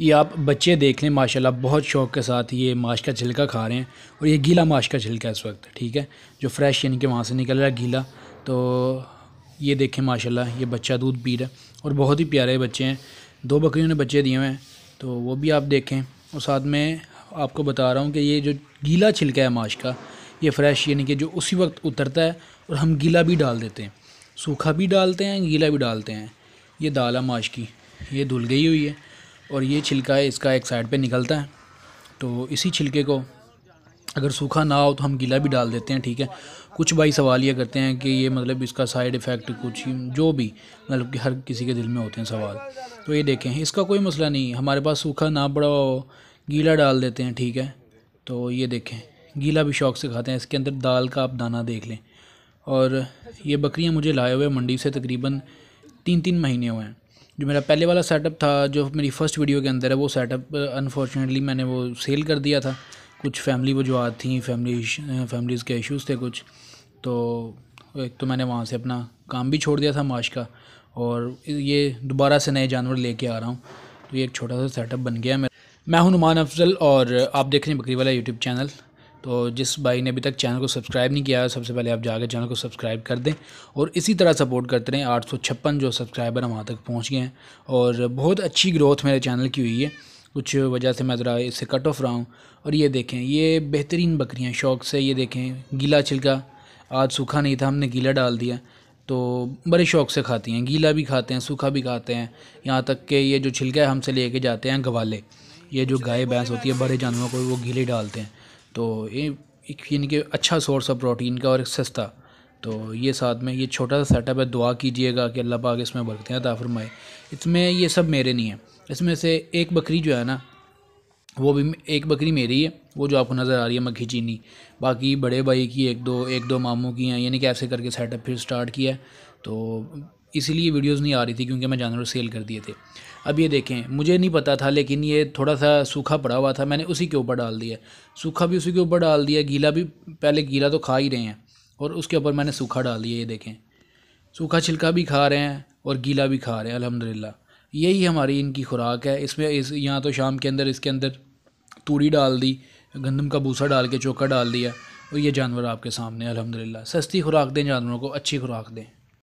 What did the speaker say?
ये आप बच्चे देख लें माशा बहुत शौक़ के साथ ये माश का छिलका खा रहे हैं और ये गीला माश का छिलका इस वक्त ठीक है जो फ्रेश यानी कि वहाँ से निकल रहा है गीला तो ये देखें माशाल्लाह ये बच्चा दूध पी रहा है और बहुत ही प्यारे बच्चे हैं दो बकरियों ने बच्चे दिए हुए हैं तो वो भी आप देखें और साथ में आपको बता रहा हूँ कि ये जो गीला छिलका है माश का ये फ्रेश यानी कि जो उसी वक्त उतरता है और हम गीला भी डाल देते हैं सूखा भी डालते हैं गीला भी डालते हैं ये दाल है माश की ये धुल गई हुई है और ये छिलका है इसका एक साइड पे निकलता है तो इसी छिलके को अगर सूखा ना हो तो हम गीला भी डाल देते हैं ठीक है कुछ भाई सवाल ये करते हैं कि ये मतलब इसका साइड इफ़ेक्ट कुछ जो भी मतलब कि हर किसी के दिल में होते हैं सवाल तो ये देखें इसका कोई मसला नहीं हमारे पास सूखा ना पड़ा हो गीला डाल देते हैं ठीक है तो ये देखें गीला भी शौक से खाते हैं इसके अंदर दाल का आप दाना देख लें और ये बकरियाँ मुझे लाए हुए मंडी से तकरीबन तीन तीन महीने हुए हैं जो मेरा पहले वाला सेटअप था जो मेरी फ़र्स्ट वीडियो के अंदर है वो सेटअप अनफॉर्चुनेटली मैंने वो सेल कर दिया था कुछ फैमिली वजूहत थी फैमिली फैमिलीज़ के इश्यूज़ थे कुछ तो एक तो मैंने वहाँ से अपना काम भी छोड़ दिया था माश का और ये दोबारा से नए जानवर लेके आ रहा हूँ तो ये एक छोटा सा सेटअप बन गया मेरा मैं हूँ नुमान अफजल और आप देख रहे हैं बकरी वाला यूट्यूब चैनल तो जिस भाई ने अभी तक चैनल को सब्सक्राइब नहीं किया सबसे पहले आप जाकर चैनल को सब्सक्राइब कर दें और इसी तरह सपोर्ट करते रहें आठ जो सब्सक्राइबर हम वहाँ तक पहुँच गए हैं और बहुत अच्छी ग्रोथ मेरे चैनल की हुई है कुछ वजह से मैं ज़रा इससे कट ऑफ रहा हूँ और ये देखें ये बेहतरीन बकरियाँ शौक से ये देखें गीला छिलका आज सूखा नहीं था हमने गीला डाल दिया तो बड़े शौक से खाती हैं गीला भी खाते हैं सूखा भी खाते हैं यहाँ तक कि ये जो छिलका है हमसे लेके जाते हैं गवाले ये जो गाय भैंस होती है बड़े जानवरों को वो गीले डालते हैं तो ये यानी कि अच्छा सोर्स है प्रोटीन का और एक सस्ता तो ये साथ में ये छोटा सा सेटअप है दुआ कीजिएगा कि अल्लाह पाक इसमें बरतें हैं ताफरमाए इसमें ये सब मेरे नहीं है इसमें से एक बकरी जो है ना वो भी एक बकरी मेरी है वो जो आपको नज़र आ रही है मक्खी चीनी बाकी बड़े भाई की एक दो एक दो मामू की हैं यानी कि ऐसे करके सेटअप फिर स्टार्ट किया तो इसीलिए वीडियोस नहीं आ रही थी क्योंकि मैं जानवर सेल कर दिए थे अब ये देखें मुझे नहीं पता था लेकिन ये थोड़ा सा सूखा पड़ा हुआ था मैंने उसी के ऊपर डाल दिया सूखा भी उसी के ऊपर डाल दिया गीला भी पहले गीला तो खा ही रहे हैं और उसके ऊपर मैंने सूखा डाल दिया ये देखें सूखा छिलका भी खा रहे हैं और गीला भी खा रहे हैं अलहमदिल्ला यही हमारी इनकी खुराक है इसमें इस यहाँ तो शाम के अंदर इसके अंदर तूड़ी डाल दी गंदम का भूसा डाल के चोखा डाल दिया और ये जानवर आपके सामने अलहमदिल्ला सस्ती खुराक दें जानवरों को अच्छी खुराक दें